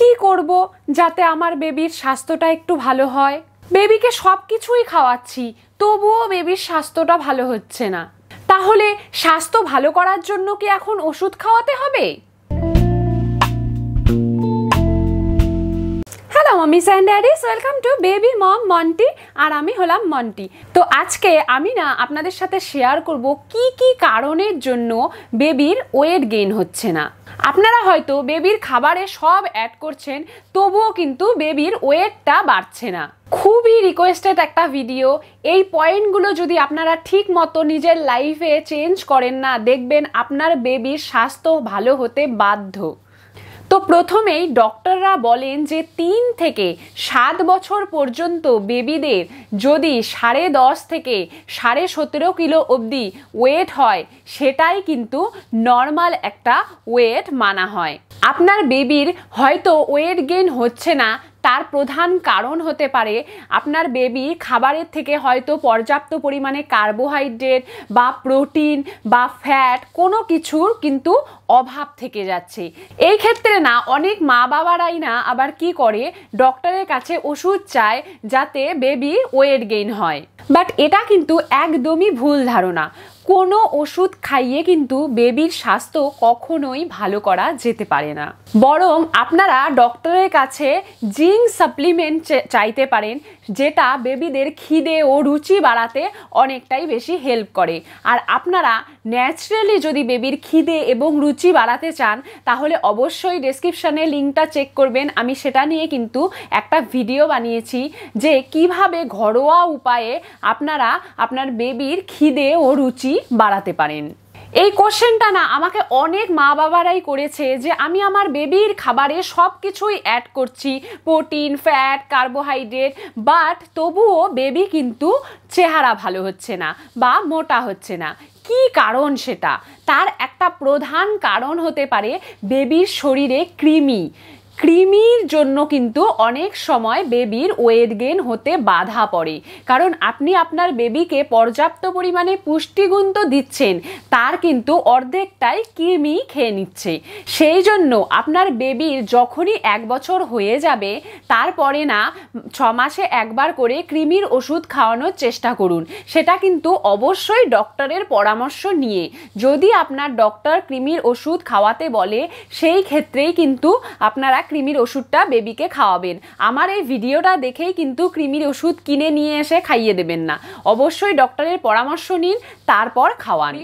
কি করব যাতে আমার বেবির স্বাস্থ্যটা একটু ভালো হয় বেবিকে সব কিছুই খাওয়াচ্ছি তবুও বেবির স্বাস্থ্যটা ভালো হচ্ছে না তাহলে স্বাস্থ্য ভালো করার জন্য কি এখন ওষুধ খাওয়াতে হবে hello mommies and welcome to baby mom Monti আর আমি হলাম মন্টি তো আজকে আমি না আপনাদের সাথে শেয়ার করব কি কি কারণের জন্য বেবির ওয়েট গেইন হচ্ছে না আপনারা হয়তো বেবির খাবারে সব অ্যাড করছেন তবুও কিন্তু বেবির ওয়েটটা বাড়ছে না খুবই রিকোয়েস্টেড একটা ভিডিও এই পয়েন্টগুলো যদি আপনারা ঠিক মতো নিজের লাইফে চেঞ্জ করেন না দেখবেন আপনার বেবির স্বাস্থ্য ভালো হতে বাধ্য তো প্রথমেই ডক্টররা বলেন যে তিন থেকে সাত বছর পর্যন্ত বেবিদের যদি সাড়ে দশ থেকে সাড়ে সতেরো কিলো অবধি ওয়েট হয় সেটাই কিন্তু নর্মাল একটা ওয়েট মানা হয় আপনার বেবির হয়তো ওয়েট গেইন হচ্ছে না তার প্রধান কারণ হতে পারে আপনার বেবি খাবারের থেকে হয়তো পর্যাপ্ত পরিমাণে কার্বোহাইড্রেট বা প্রোটিন বা ফ্যাট কোনো কিছুর কিন্তু অভাব থেকে যাচ্ছে এই ক্ষেত্রে না অনেক মা বাবারাই না আবার কি করে ডক্টরের কাছে ওষুধ চায় যাতে বেবি ওয়েট গেইন হয় বাট এটা কিন্তু একদমই ভুল ধারণা কোনো ওষুধ খাইয়ে কিন্তু বেবির স্বাস্থ্য কখনোই ভালো করা যেতে পারে না বরং আপনারা ডক্টরের কাছে জিঙ্ক সাপ্লিমেন্ট চাইতে পারেন যেটা বেবিদের খিদে ও রুচি বাড়াতে অনেকটাই বেশি হেল্প করে আর আপনারা ন্যাচারালি যদি বেবির খিদে এবং রুচি রুচি বাড়াতে চান তাহলে অবশ্যই ডেসক্রিপশানে লিঙ্কটা চেক করবেন আমি সেটা নিয়ে কিন্তু একটা ভিডিও বানিয়েছি যে কিভাবে ঘরোয়া উপায়ে আপনারা আপনার বেবির খিদে ও রুচি বাড়াতে পারেন এই কোশ্চেনটা না আমাকে অনেক মা বাবারাই করেছে যে আমি আমার বেবির খাবারে সব কিছুই অ্যাড করছি প্রোটিন ফ্যাট কার্বোহাইড্রেট বাট তবুও বেবি কিন্তু চেহারা ভালো হচ্ছে না বা মোটা হচ্ছে না কি কারণ সেটা তার একটা প্রধান কারণ হতে পারে বেবির শরীরে কৃমি কৃমির জন্য কিন্তু অনেক সময় বেবির ওয়েট গেন হতে বাধা পড়ে কারণ আপনি আপনার বেবিকে পর্যাপ্ত পরিমাণে পুষ্টিগুণ তো দিচ্ছেন তার কিন্তু অর্ধেকটাই কৃমি খেয়ে নিচ্ছে সেই জন্য আপনার বেবির যখনই এক বছর হয়ে যাবে তারপরে না ছ মাসে একবার করে কৃমির ওষুধ খাওয়ানোর চেষ্টা করুন সেটা কিন্তু অবশ্যই ডক্টরের পরামর্শ নিয়ে যদি আপনার ডক্টর কৃমির ওষুধ খাওয়াতে বলে সেই ক্ষেত্রেই কিন্তু আপনারা ক্রিমির ওষুধটা বেবিকে খাওয়াবেন আমার এই ভিডিওটা দেখেই কিন্তু ক্রিমির ওষুধ কিনে নিয়ে এসে খাইয়ে দেবেন না অবশ্যই ডক্টরের পরামর্শ নিন তারপর খাওয়ান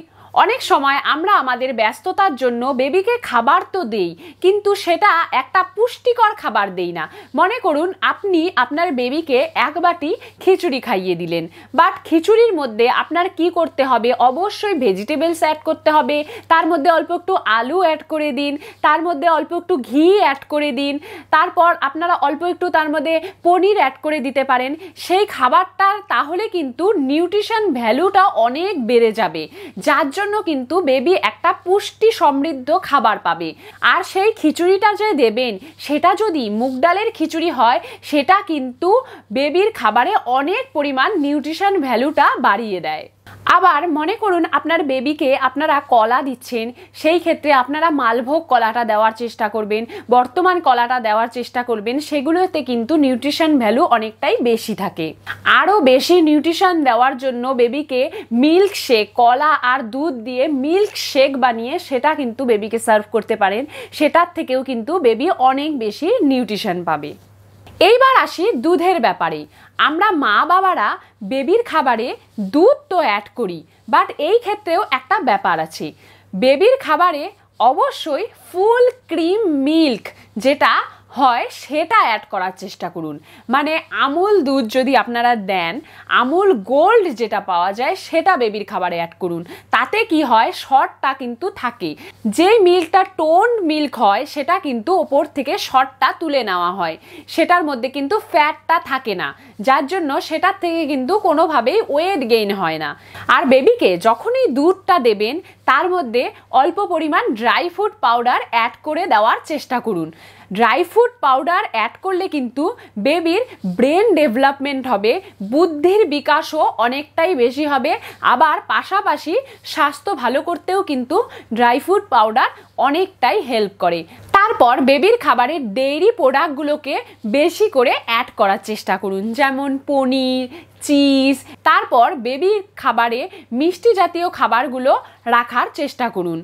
অনেক সময় আমরা আমাদের ব্যস্ততার জন্য বেবিকে খাবার তো দেই কিন্তু সেটা একটা পুষ্টিকর খাবার দেই না মনে করুন আপনি আপনার বেবিকে এক বাটি খিচুড়ি খাইয়ে দিলেন বাট খিচুড়ির মধ্যে আপনার কি করতে হবে অবশ্যই ভেজিটেবলস অ্যাড করতে হবে তার মধ্যে অল্প একটু আলু অ্যাড করে দিন তার মধ্যে অল্প একটু ঘি অ্যাড করে দিন তারপর আপনারা অল্প একটু তার মধ্যে পনির অ্যাড করে দিতে পারেন সেই খাবারটা তাহলে কিন্তু নিউট্রিশন ভ্যালুটা অনেক বেড়ে যাবে যার জন্য জন্য কিন্তু বেবি একটা পুষ্টি সমৃদ্ধ খাবার পাবে আর সেই খিচুড়িটা যে দেবেন সেটা যদি মুগ ডালের খিচুড়ি হয় সেটা কিন্তু বেবির খাবারে অনেক পরিমাণ নিউট্রিশন ভ্যালুটা বাড়িয়ে দেয় আবার মনে করুন আপনার বেবিকে আপনারা কলা দিচ্ছেন সেই ক্ষেত্রে আপনারা মালভোগ কলাটা দেওয়ার চেষ্টা করবেন বর্তমান কলাটা দেওয়ার চেষ্টা করবেন সেগুলোতে কিন্তু নিউট্রিশন ভ্যালু অনেকটাই বেশি থাকে আরও বেশি নিউট্রিশন দেওয়ার জন্য বেবিকে মিল্ক শেক কলা আর দুধ দিয়ে মিল্ক শেক বানিয়ে সেটা কিন্তু বেবিকে সার্ভ করতে পারেন সেটার থেকেও কিন্তু বেবি অনেক বেশি নিউট্রিশন পাবে এইবার আসি দুধের ব্যাপারে আমরা মা বাবারা বেবির খাবারে দুধ তো অ্যাড করি বাট এই ক্ষেত্রেও একটা ব্যাপার আছে বেবির খাবারে অবশ্যই ফুল ক্রিম মিল্ক যেটা হয় সেটা অ্যাড করার চেষ্টা করুন মানে আমুল দুধ যদি আপনারা দেন আমুল গোল্ড যেটা পাওয়া যায় সেটা বেবির খাবারে অ্যাড করুন তাতে কি হয় শর্টটা কিন্তু থাকে যে মিল্কটা টোন মিল্ক হয় সেটা কিন্তু ওপর থেকে শর্টটা তুলে নেওয়া হয় সেটার মধ্যে কিন্তু ফ্যাটটা থাকে না যার জন্য সেটার থেকে কিন্তু কোনোভাবেই ওয়েট গেইন হয় না আর বেবিকে যখনই দুধটা দেবেন তার মধ্যে অল্প পরিমাণ ড্রাই ফ্রুট পাউডার অ্যাড করে দেওয়ার চেষ্টা করুন ড্রাই ফ্রুট পাউডার অ্যাড করলে কিন্তু বেবির ব্রেন ডেভেলপমেন্ট হবে বুদ্ধির বিকাশও অনেকটাই বেশি হবে আবার পাশাপাশি স্বাস্থ্য ভালো করতেও কিন্তু ড্রাই ফ্রুট পাউডার অনেকটাই হেল্প করে তারপর বেবির খাবারের ডেইরি প্রোডাক্টগুলোকে বেশি করে অ্যাড করার চেষ্টা করুন যেমন পনির চিজ তারপর বেবির খাবারে মিষ্টি জাতীয় খাবারগুলো রাখার চেষ্টা করুন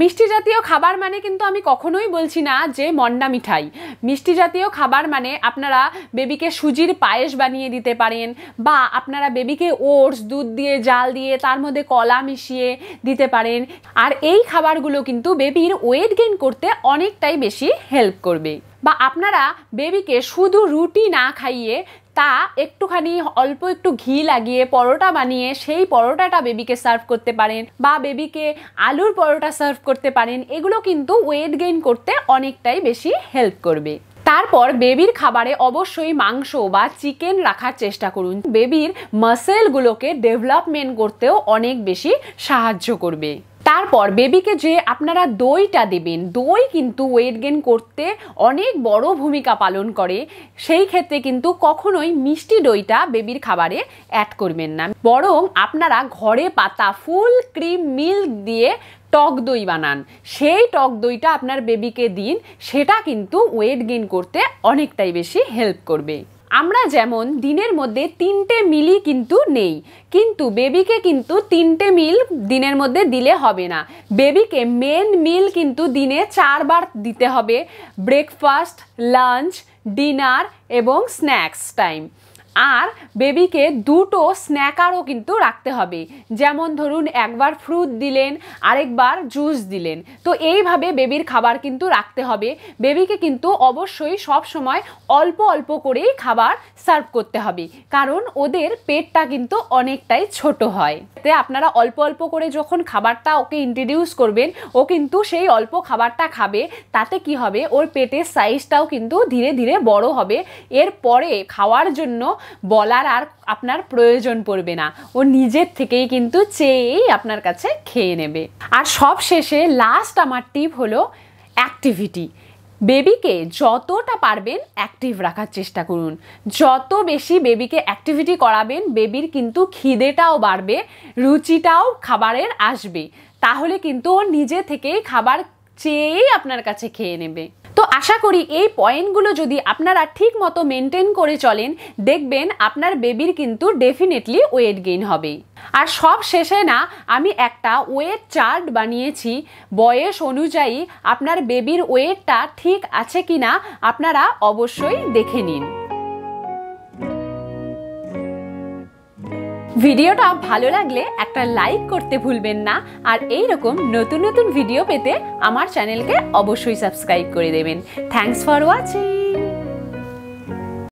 মিষ্টি জাতীয় খাবার মানে কিন্তু আমি কখনোই বলছি না যে মন্ডা মিঠাই মিষ্টি জাতীয় খাবার মানে আপনারা বেবিকে সুজির পায়েস বানিয়ে দিতে পারেন বা আপনারা বেবিকে ওটস দুধ দিয়ে জাল দিয়ে তার মধ্যে কলা মিশিয়ে দিতে পারেন আর এই খাবারগুলো কিন্তু বেবির ওয়েট গেইন করতে অনেকটাই বেশি হেল্প করবে বা আপনারা বেবিকে শুধু রুটি না খাইয়ে তা একটুখানি অল্প একটু ঘি লাগিয়ে পরোটা বানিয়ে সেই পরোটাটা বেবিকে সার্ভ করতে পারেন বা বেবিকে আলুর পরোটা সার্ভ করতে পারেন এগুলো কিন্তু ওয়েট গেইন করতে অনেকটাই বেশি হেল্প করবে তারপর বেবির খাবারে অবশ্যই মাংস বা চিকেন রাখার চেষ্টা করুন বেবির মাসেলগুলোকে ডেভেলপমেন্ট করতেও অনেক বেশি সাহায্য করবে তারপর বেবিকে যে আপনারা দইটা দেবেন দই কিন্তু ওয়েট গেন করতে অনেক বড় ভূমিকা পালন করে সেই ক্ষেত্রে কিন্তু কখনোই মিষ্টি দইটা বেবির খাবারে অ্যাড করবেন না বরং আপনারা ঘরে পাতা ফুল ক্রিম মিল্ক দিয়ে টক দই বানান সেই টক দইটা আপনার বেবিকে দিন সেটা কিন্তু ওয়েট গেন করতে অনেকটাই বেশি হেল্প করবে আমরা যেমন দিনের মধ্যে তিনটে মিলই কিন্তু নেই কিন্তু বেবিকে কিন্তু তিনটে মিল দিনের মধ্যে দিলে হবে না বেবিকে মেন মিল কিন্তু দিনে চারবার দিতে হবে ব্রেকফাস্ট লাঞ্চ ডিনার এবং স্ন্যাক্স টাইম আর বেবিকে দুটো স্ন্যাকারও কিন্তু রাখতে হবে যেমন ধরুন একবার ফ্রুট দিলেন আরেকবার জুস দিলেন তো এইভাবে বেবির খাবার কিন্তু রাখতে হবে বেবিকে কিন্তু অবশ্যই সব সময় অল্প অল্প করেই খাবার সার্ভ করতে হবে কারণ ওদের পেটটা কিন্তু অনেকটাই ছোট হয় তাই আপনারা অল্প অল্প করে যখন খাবারটা ওকে ইন্ট্রোডিউস করবেন ও কিন্তু সেই অল্প খাবারটা খাবে তাতে কি হবে ওর পেটের সাইজটাও কিন্তু ধীরে ধীরে বড় হবে এর পরে খাওয়ার জন্য বলার আর আপনার প্রয়োজন পড়বে না ও নিজের থেকেই কিন্তু চেয়েই আপনার কাছে খেয়ে নেবে আর সব শেষে লাস্ট আমার টিপ হলো অ্যাক্টিভিটি বেবিকে যতটা পারবেন অ্যাক্টিভ রাখার চেষ্টা করুন যত বেশি বেবিকে অ্যাক্টিভিটি করাবেন বেবির কিন্তু খিদেটাও বাড়বে রুচিটাও খাবারের আসবে তাহলে কিন্তু ও নিজে থেকেই খাবার চেয়েই আপনার কাছে খেয়ে নেবে তো আশা করি এই পয়েন্টগুলো যদি আপনারা ঠিক মতো মেনটেন করে চলেন দেখবেন আপনার বেবির কিন্তু ডেফিনেটলি ওয়েট গেইন হবে আর সব শেষে না আমি একটা ওয়েট চার্ট বানিয়েছি বয়স অনুযায়ী আপনার বেবির ওয়েটটা ঠিক আছে কি না আপনারা অবশ্যই দেখে নিন ভিডিওটা ভালো লাগলে একটা লাইক করতে ভুলবেন না আর এই রকম নতুন নতুন ভিডিও পেতে আমার চ্যানেলকে অবশ্যই সাবস্ক্রাইব করে দেবেন থ্যাংকস ফর ওয়াচিং